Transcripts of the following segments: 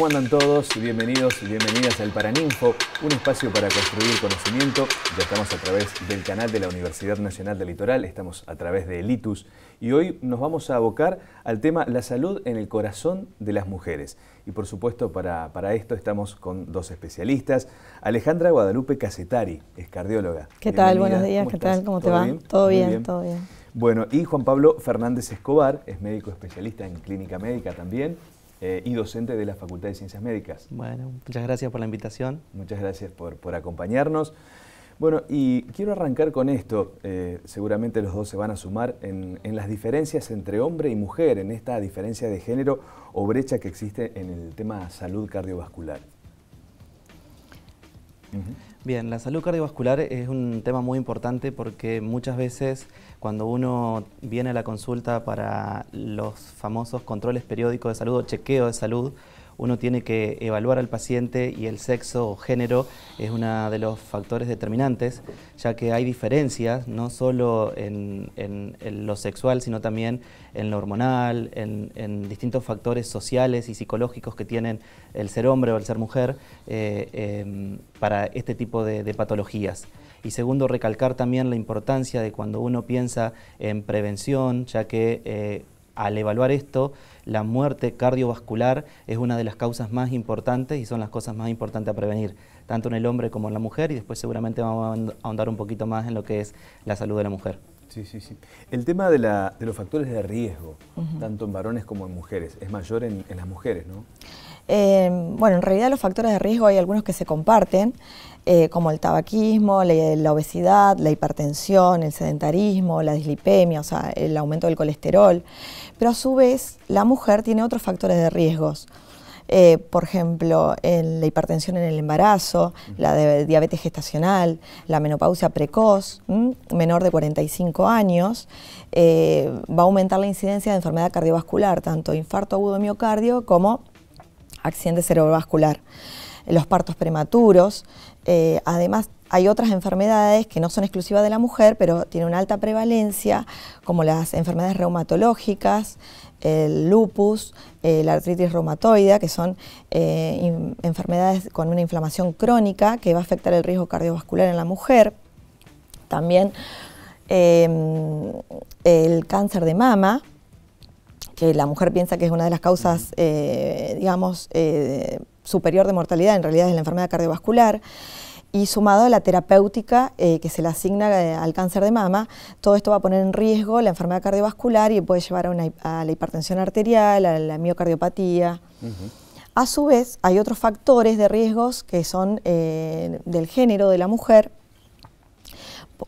¿Cómo andan todos? Bienvenidos y bienvenidas al Paraninfo, un espacio para construir conocimiento. Ya estamos a través del canal de la Universidad Nacional del Litoral, estamos a través de Elitus y hoy nos vamos a abocar al tema la salud en el corazón de las mujeres. Y por supuesto para, esto estamos con dos especialistas. Alejandra Guadalupe Casetari es cardióloga. ¿Qué tal? Buenos días, ¿qué tal? ¿Cómo te va? Todo bien, todo bien. Bueno, y Juan Pablo Fernández Escobar es médico especialista en clínica médica también eh, y docente de la Facultad de Ciencias Médicas. Bueno, muchas gracias por la invitación. Muchas gracias por, acompañarnos. Bueno, y quiero arrancar con esto. Eh, seguramente los dos se van a sumar en, las diferencias entre hombre y mujer, en esta diferencia de género o brecha que existe en el tema salud cardiovascular. Eh, Bien, la salud cardiovascular es un tema muy importante porque muchas veces cuando uno viene a la consulta para los famosos controles periódicos de salud o chequeo de salud, uno tiene que evaluar al paciente y el sexo o género es uno de los factores determinantes, ya que hay diferencias no solo en, lo sexual, sino también en lo hormonal, en, distintos factores sociales y psicológicos que tienen el ser hombre o el ser mujer eh, em, para este tipo de, patologías. Y segundo, recalcar también la importancia de cuando uno piensa en prevención, ya que eh, al evaluar esto, la muerte cardiovascular es una de las causas más importantes y son las cosas más importantes a prevenir, tanto en el hombre como en la mujer, y después seguramente vamos a ahondar un poquito más en lo que es la salud de la mujer. Sí, sí, sí. El tema de, la, de los factores de riesgo, tanto en varones como en mujeres, es mayor en, las mujeres, ¿no? Em, bueno, en realidad los factores de riesgo hay algunos que se comparten, eh, como el tabaquismo, la, la, obesidad, la hipertensión, el sedentarismo, la dislipemia, o sea, el aumento del colesterol. Pero a su vez, la mujer tiene otros factores de riesgos. Eh, por ejemplo, en la hipertensión en el embarazo, la diabetes gestacional, la menopausia precoz, menor de 45 años, eh, va a aumentar la incidencia de enfermedad cardiovascular, tanto infarto agudo miocardio como accidente cerebrovascular, los partos prematuros, eh, además hay otras enfermedades que no son exclusivas de la mujer, pero tiene una alta prevalencia, como las enfermedades reumatológicas, el lupus, eh, la artritis reumatoida que son eh, enfermedades con una inflamación crónica que va a afectar el riesgo cardiovascular en la mujer. También em, el cáncer de mama, que la mujer piensa que es una de las causas, eh, digamos, superior de mortalidad, en realidad es la enfermedad cardiovascular y sumado a la terapéutica eh, que se le asigna eh, al cáncer de mama, todo esto va a poner en riesgo la enfermedad cardiovascular y puede llevar a, una, la hipertensión arterial, a la miocardiopatía. A su vez, hay otros factores de riesgos que son eh, del género de la mujer,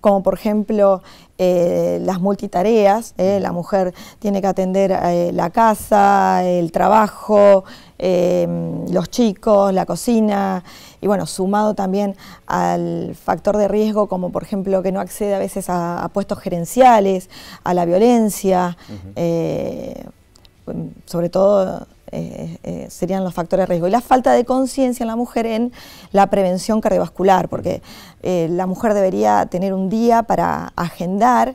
como por ejemplo las multitareas, la mujer tiene que atender la casa, el trabajo, Em, los chicos, la cocina, y bueno, sumado también al factor de riesgo como por ejemplo que no accede a veces a, puestos gerenciales, a la violencia, eh, em, sobre todo eh, eh, serían los factores de riesgo. Y la falta de conciencia en la mujer en la prevención cardiovascular, porque la mujer debería tener un día para agendar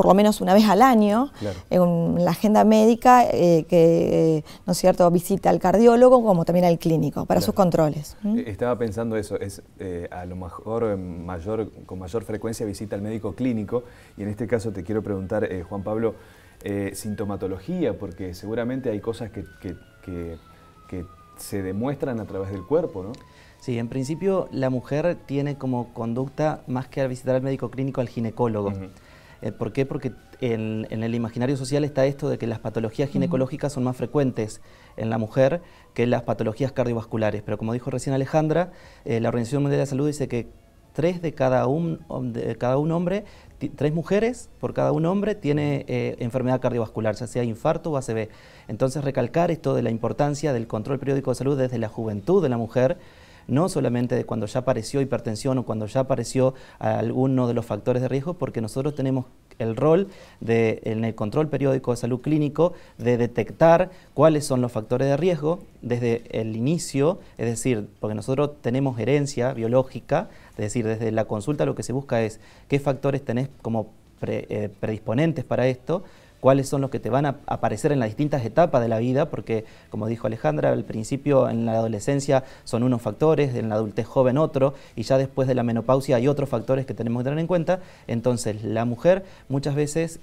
por lo menos una vez al año, en la agenda médica eh, que, eh, ¿no es cierto?, visita al cardiólogo como también al clínico para sus controles. Eh, estaba pensando eso, es a lo mejor mayor, con mayor frecuencia visita al médico clínico y en este caso te quiero preguntar, Juan Pablo, sintomatología, porque seguramente hay cosas que, se demuestran a través del cuerpo, ¿no? Sí, en principio la mujer tiene como conducta más que al visitar al médico clínico al ginecólogo. Eh, ¿Por qué? Porque en, el imaginario social está esto de que las patologías ginecológicas son más frecuentes en la mujer que las patologías cardiovasculares. Pero como dijo recién Alejandra, eh, la Organización Mundial de la Salud dice que tres de cada un, hombre, tres mujeres por cada un hombre tiene eh, enfermedad cardiovascular, ya sea infarto o ACV. Entonces recalcar esto de la importancia del control periódico de salud desde la juventud de la mujer no solamente de cuando ya apareció hipertensión o cuando ya apareció alguno de los factores de riesgo, porque nosotros tenemos el rol de, en el control periódico de salud clínico de detectar cuáles son los factores de riesgo desde el inicio, es decir, porque nosotros tenemos herencia biológica, es decir, desde la consulta lo que se busca es qué factores tenés como eh, predisponentes para esto, cuáles son los que te van a aparecer en las distintas etapas de la vida, porque como dijo Alejandra, al principio en la adolescencia son unos factores, en la adultez joven otro, y ya después de la menopausia hay otros factores que tenemos que tener en cuenta. Entonces, la mujer muchas veces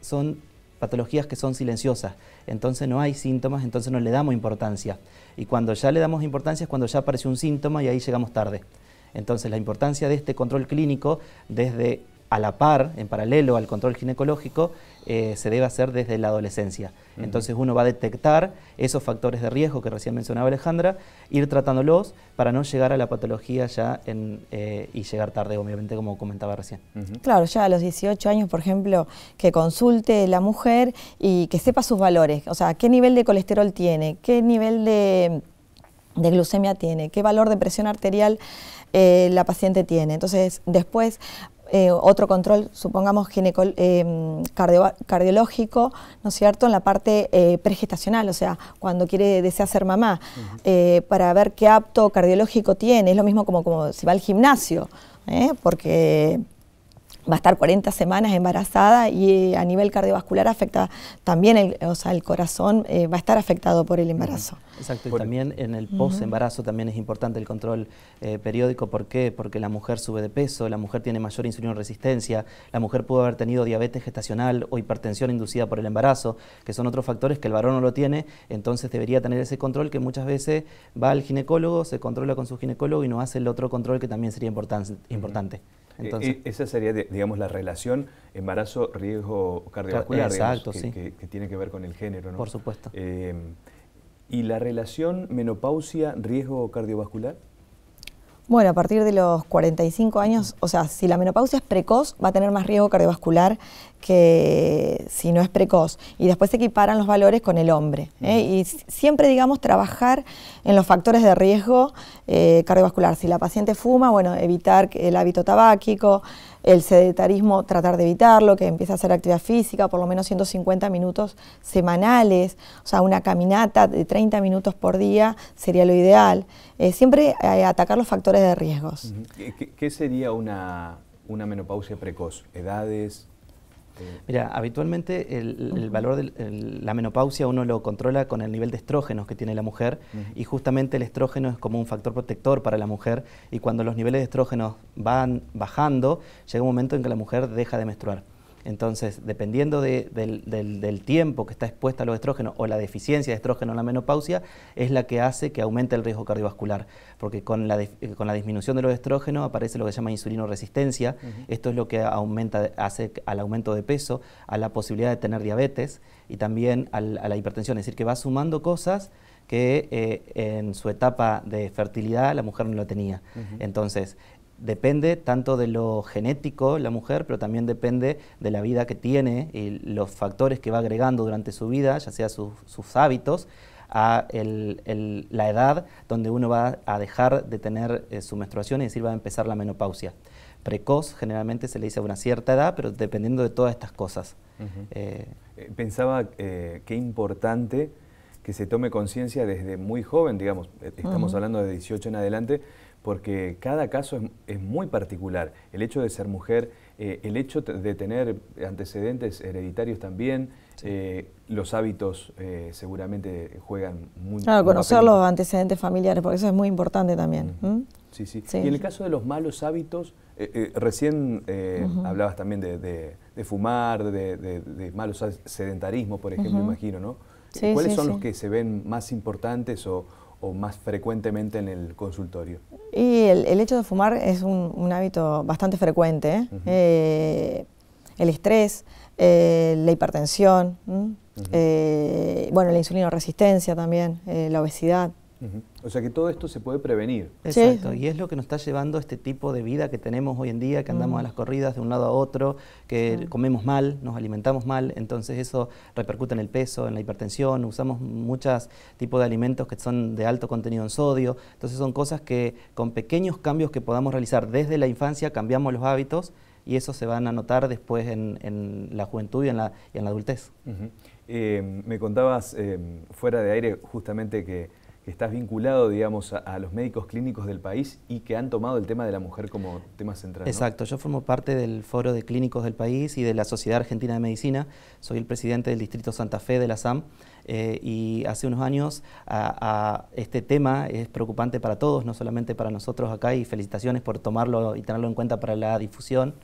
son patologías que son silenciosas, entonces no hay síntomas, entonces no le damos importancia. Y cuando ya le damos importancia es cuando ya aparece un síntoma y ahí llegamos tarde. Entonces la importancia de este control clínico desde a la par, en paralelo al control ginecológico, eh, se debe hacer desde la adolescencia. Entonces uno va a detectar esos factores de riesgo que recién mencionaba Alejandra, ir tratándolos para no llegar a la patología ya en, eh, y llegar tarde, obviamente, como comentaba recién. Claro, ya a los 18 años, por ejemplo, que consulte la mujer y que sepa sus valores, o sea, qué nivel de colesterol tiene, qué nivel de, glucemia tiene, qué valor de presión arterial eh, la paciente tiene. Entonces, después eh, otro control, supongamos, eh, cardiológico, ¿no es cierto?, en la parte eh, pregestacional, o sea, cuando quiere, desea ser mamá, eh, para ver qué apto cardiológico tiene. Es lo mismo como, como si va al gimnasio, porque va a estar 40 semanas embarazada y eh, a nivel cardiovascular afecta también, el, o sea, el corazón eh, va a estar afectado por el embarazo. Exacto, y también en el post-embarazo también es importante el control eh, periódico. ¿Por qué? Porque la mujer sube de peso, la mujer tiene mayor insulina resistencia, la mujer pudo haber tenido diabetes gestacional o hipertensión inducida por el embarazo, que son otros factores que el varón no lo tiene, entonces debería tener ese control que muchas veces va al ginecólogo, se controla con su ginecólogo y no hace el otro control que también sería importante. E, Entonces, e, esa sería, la relación embarazo-riesgo cardiovascular, que, tiene que ver con el género. ¿no? Por supuesto. Eh, ¿Y la relación menopausia-riesgo cardiovascular? Bueno, a partir de los 45 años, o sea, si la menopausia es precoz, va a tener más riesgo cardiovascular que si no es precoz. Y después se equiparan los valores con el hombre. ¿eh? Y siempre, digamos, trabajar en los factores de riesgo eh, cardiovascular. Si la paciente fuma, bueno, evitar el hábito tabáquico, el sedentarismo tratar de evitarlo, que empiece a hacer actividad física, por lo menos 150 minutos semanales, o sea, una caminata de 30 minutos por día sería lo ideal. Eh, siempre eh, atacar los factores de riesgos. ¿Qué, sería una, una menopausia precoz? ¿Edades? Eh, Mira, habitualmente el, valor de la menopausia uno lo controla con el nivel de estrógenos que tiene la mujer y justamente el estrógeno es como un factor protector para la mujer y cuando los niveles de estrógenos van bajando, llega un momento en que la mujer deja de menstruar. Entonces, dependiendo del, tiempo que está expuesta a los estrógenos o la deficiencia de estrógeno en la menopausia, es la que hace que aumente el riesgo cardiovascular, porque con la, eh, con la disminución de los estrógenos aparece lo que se llama insulino resistencia esto es lo que aumenta, hace al aumento de peso, a la posibilidad de tener diabetes y también a la hipertensión, es decir, que va sumando cosas que eh, en su etapa de fertilidad la mujer no lo tenía. Entonces, depende tanto de lo genético la mujer, pero también depende de la vida que tiene y los factores que va agregando durante su vida, ya sea sus hábitos, a la edad donde uno va a dejar de tener eh, su menstruación, y decir, va a empezar la menopausia. Precoz generalmente se le dice a una cierta edad, pero dependiendo de todas estas cosas. Eh, eh, pensaba eh, qué importante que se tome conciencia desde muy joven, digamos, estamos hablando de 18 en adelante, porque cada caso es, muy particular. El hecho de ser mujer, eh, el hecho de tener antecedentes hereditarios también, eh, los hábitos eh, seguramente juegan mucho. Claro, conocer los antecedentes familiares, porque eso es muy importante también. sí, sí, Y en el caso de los malos hábitos, recién hablabas también de, fumar, de, malos sedentarismo, por ejemplo, imagino, ¿no? ¿Cuáles son los que se ven más importantes o, o más frecuentemente en el consultorio? Y el, hecho de fumar es un, hábito bastante frecuente. ¿eh? Eh, el estrés, eh, la hipertensión, bueno, la insulino resistencia también, la obesidad. O sea que todo esto se puede prevenir. Exacto, y es lo que nos está llevando este tipo de vida que tenemos hoy en día, que andamos mm. a las corridas de un lado a otro, que comemos mal, nos alimentamos mal, entonces eso repercute en el peso, en la hipertensión, usamos muchos tipos de alimentos que son de alto contenido en sodio, entonces son cosas que con pequeños cambios que podamos realizar desde la infancia cambiamos los hábitos y eso se van a notar después en, la juventud y en la, adultez. Eh, me contabas eh, fuera de aire justamente que que estás vinculado, digamos, a, los médicos clínicos del país y que han tomado el tema de la mujer como tema central. Exacto, yo formo parte del Foro de Clínicos del País y de la Sociedad Argentina de Medicina, soy el presidente del Distrito Santa Fe de la SAM eh, y hace unos años este tema es preocupante para todos, no solamente para nosotros acá y felicitaciones por tomarlo y tenerlo en cuenta para la difusión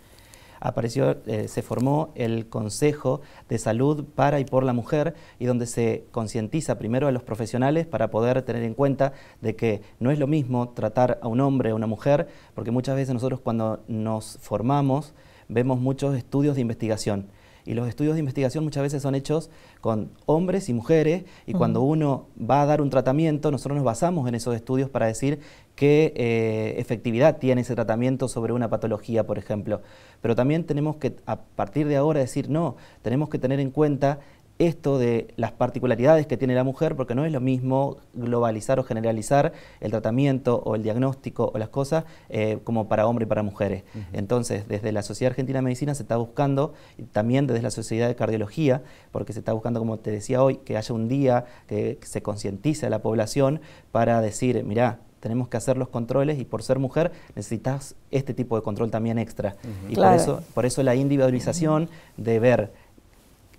apareció, eh, se formó el Consejo de Salud para y por la Mujer y donde se concientiza primero a los profesionales para poder tener en cuenta de que no es lo mismo tratar a un hombre o a una mujer, porque muchas veces nosotros cuando nos formamos vemos muchos estudios de investigación y los estudios de investigación muchas veces son hechos con hombres y mujeres y cuando uno va a dar un tratamiento, nosotros nos basamos en esos estudios para decir qué eh, efectividad tiene ese tratamiento sobre una patología, por ejemplo. Pero también tenemos que, a partir de ahora, decir, no, tenemos que tener en cuenta esto de las particularidades que tiene la mujer, porque no es lo mismo globalizar o generalizar el tratamiento o el diagnóstico o las cosas eh, como para hombres y para mujeres. Entonces, desde la Sociedad Argentina de Medicina se está buscando, y también desde la Sociedad de Cardiología, porque se está buscando, como te decía hoy, que haya un día que se concientice a la población para decir, mirá, tenemos que hacer los controles y por ser mujer necesitas este tipo de control también extra. Y por, eso, por eso la individualización de ver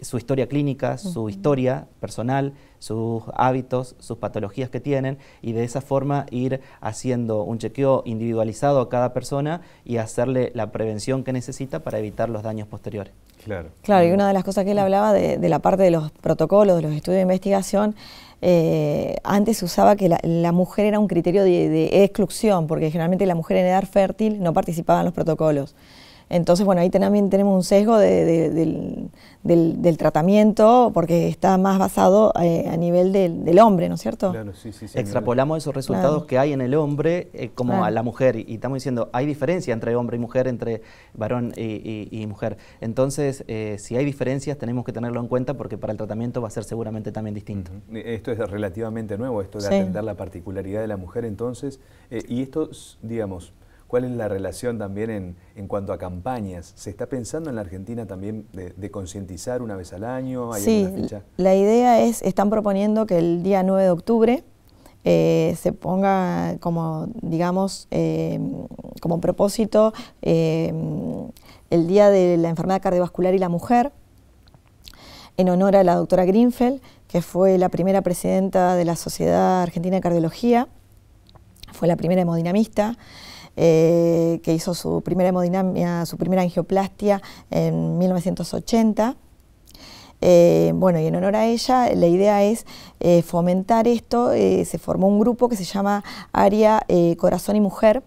su historia clínica, su historia personal, sus hábitos, sus patologías que tienen y de esa forma ir haciendo un chequeo individualizado a cada persona y hacerle la prevención que necesita para evitar los daños posteriores. Claro. Claro, y una de las cosas que él hablaba de, la parte de los protocolos, de los estudios de investigación, eh, antes se usaba que la, mujer era un criterio de, de exclusión, porque generalmente la mujer en edad fértil no participaba en los protocolos. Entonces, bueno, ahí también tenemos un sesgo del, del, tratamiento porque está más basado eh, a nivel del, hombre, ¿no es cierto? Claro, sí, sí, Extrapolamos esos resultados que hay en el hombre eh, como a la mujer y estamos diciendo, hay diferencia entre hombre y mujer, entre varón y, mujer. Entonces, eh, si hay diferencias tenemos que tenerlo en cuenta porque para el tratamiento va a ser seguramente también distinto. Esto es relativamente nuevo, esto de atender la particularidad de la mujer entonces. y esto, digamos, ¿Cuál es la relación también en, cuanto a campañas? ¿Se está pensando en la Argentina también de, concientizar una vez al año? sí, la idea es, están proponiendo que el día 9 de octubre eh, se ponga como, digamos, em, como propósito em, el Día de la Enfermedad Cardiovascular y la Mujer, en honor a la doctora Greenfeld, que fue la primera presidenta de la Sociedad Argentina de Cardiología, fue la primera hemodinamista. Eh, que hizo su primera hemodinamia, su primera angioplastia en 1980. Eh, bueno, y en honor a ella, la idea es eh, fomentar esto. se formó un grupo que se llama Área Corazón y Mujer.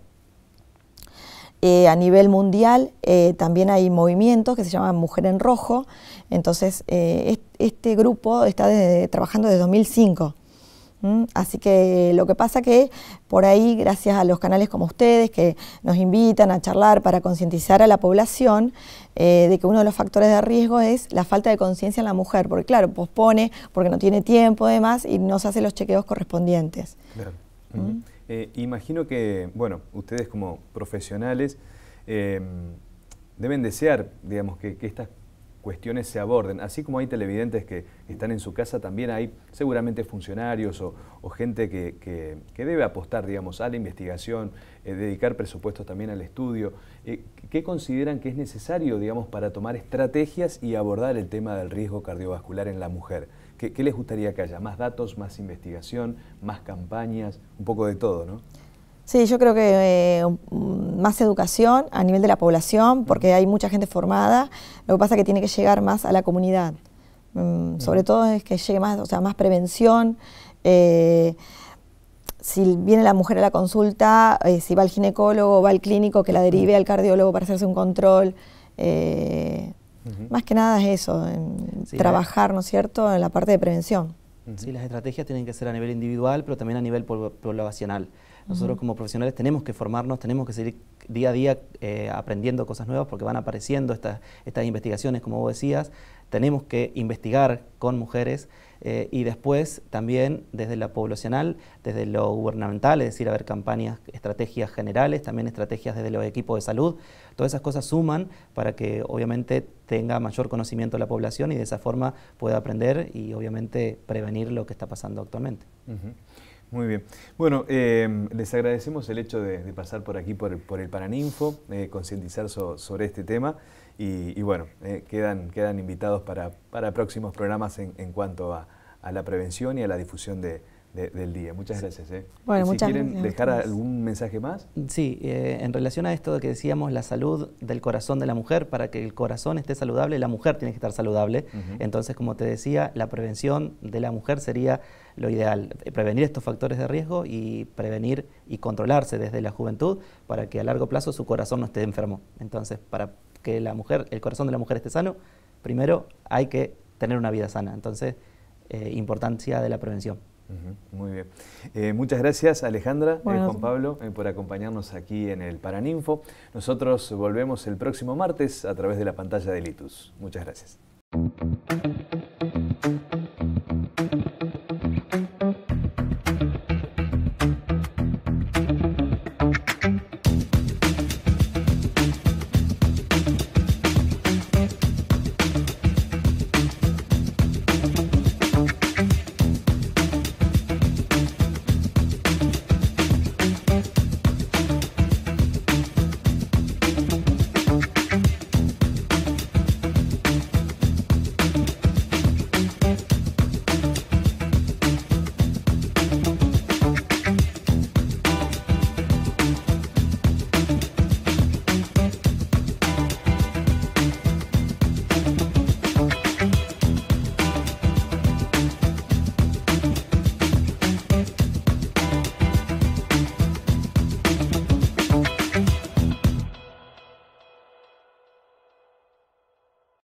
a nivel mundial también hay movimientos que se llaman Mujer en Rojo. Entonces, este grupo está trabajando desde 2005. Así que lo que pasa que por ahí, gracias a los canales como ustedes que nos invitan a charlar para concientizar a la población eh, de que uno de los factores de riesgo es la falta de conciencia en la mujer, porque claro, pospone, porque no tiene tiempo y demás y no se hace los chequeos correspondientes. ¿Mm? Eh, imagino que, bueno, ustedes como profesionales eh, deben desear, digamos, que, que estas cuestiones se aborden. Así como hay televidentes que están en su casa, también hay seguramente funcionarios o, gente que, debe apostar, digamos, a la investigación, eh, dedicar presupuestos también al estudio. Eh, ¿Qué consideran que es necesario, digamos, para tomar estrategias y abordar el tema del riesgo cardiovascular en la mujer? qué les gustaría que haya? ¿Más datos, más investigación, más campañas? Un poco de todo, ¿no? Sí, yo creo que eh, mm, más educación a nivel de la población, porque hay mucha gente formada, lo que pasa es que tiene que llegar más a la comunidad. Mm, sobre todo es que llegue más, o sea, más prevención. Eh, si viene la mujer a la consulta, eh, si va al ginecólogo, va al clínico, que la derive al cardiólogo para hacerse un control. Más que nada es eso, trabajar, ¿no es cierto?, en la parte de prevención. Sí, las estrategias tienen que ser a nivel individual, pero también a nivel poblacional. Nosotros como profesionales tenemos que formarnos, tenemos que seguir día a día eh, aprendiendo cosas nuevas porque van apareciendo estas, estas investigaciones, como vos decías. Tenemos que investigar con mujeres eh, y después también desde la poblacional, desde lo gubernamental, es decir, haber campañas, estrategias generales, también estrategias desde los equipos de salud. Todas esas cosas suman para que obviamente tenga mayor conocimiento la población y de esa forma pueda aprender y obviamente prevenir lo que está pasando actualmente. Muy bien. Bueno, eh, les agradecemos el hecho de, pasar por aquí, por, el Paraninfo, eh, concientizar sobre este tema y, bueno, eh, quedan, quedan invitados para, próximos programas en, en cuanto a, la prevención y a la difusión de, del día. Muchas gracias. ¿eh? si quieren dejar algún mensaje más. Sí, eh, en relación a esto que decíamos, la salud del corazón de la mujer, para que el corazón esté saludable, la mujer tiene que estar saludable. Entonces, como te decía, la prevención de la mujer sería lo ideal, prevenir estos factores de riesgo y prevenir y controlarse desde la juventud para que a largo plazo su corazón no esté enfermo. Entonces, para que la mujer, el corazón de la mujer esté sano, primero hay que tener una vida sana. Entonces, eh, importancia de la prevención. Muy bien. Eh, muchas gracias Alejandra, y eh, Juan Pablo, eh, por acompañarnos aquí en el Paraninfo. Nosotros volvemos el próximo martes a través de la pantalla de Litus. Muchas gracias.